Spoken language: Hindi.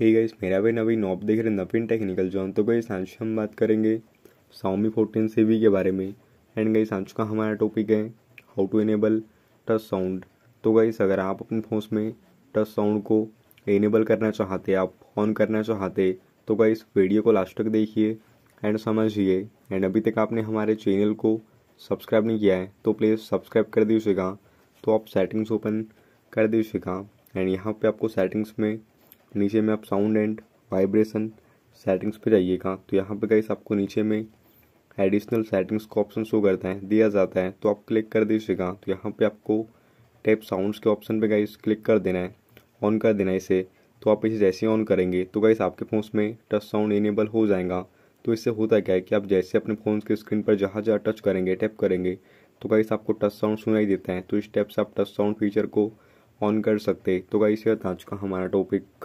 हे गाइस मेरा भाई नवीन नॉप देख रहे नवीन टेक्निकल जॉन तो गई सांच हम बात करेंगे साउमी फोर्टीन सी के बारे में एंड गई सांच का हमारा टॉपिक है how to enable touch sound तो गाइस अगर आप अपने फ़ोन में टच साउंड को इनेबल करना चाहते आप ऑन करना चाहते तो इस वीडियो को लास्ट तक देखिए एंड समझिए एंड अभी तक आपने हमारे चैनल को सब्सक्राइब नहीं किया है तो प्लीज़ सब्सक्राइब कर दीजिएगा तो आप सेटिंग्स ओपन कर दीजिएगा एंड यहाँ पर आपको सेटिंग्स में नीचे में आप साउंड एंड वाइब्रेशन सेटिंग्स पे जाइएगा तो यहाँ पे गाइस आपको नीचे में एडिशनल सेटिंग्स का ऑप्शन शो करता है दिया जाता है तो आप क्लिक कर दीजिएगा तो यहाँ पे आपको टैप साउंड्स के ऑप्शन पे गाइस क्लिक कर देना है ऑन कर देना है इसे तो आप इसे जैसे ऑन करेंगे तो गाइस आपके फ़ोन में टच साउंड इनेबल हो जाएगा तो इससे होता क्या है कि आप जैसे अपने फ़ोन के स्क्रीन पर जहाँ जहाँ टच करेंगे टैप करेंगे तो गाइस आपको टच साउंड सुनाई देता है तो इस टैप से आप टच साउंड फीचर को ऑन कर सकते तो गाइस यह था आज का हमारा टॉपिक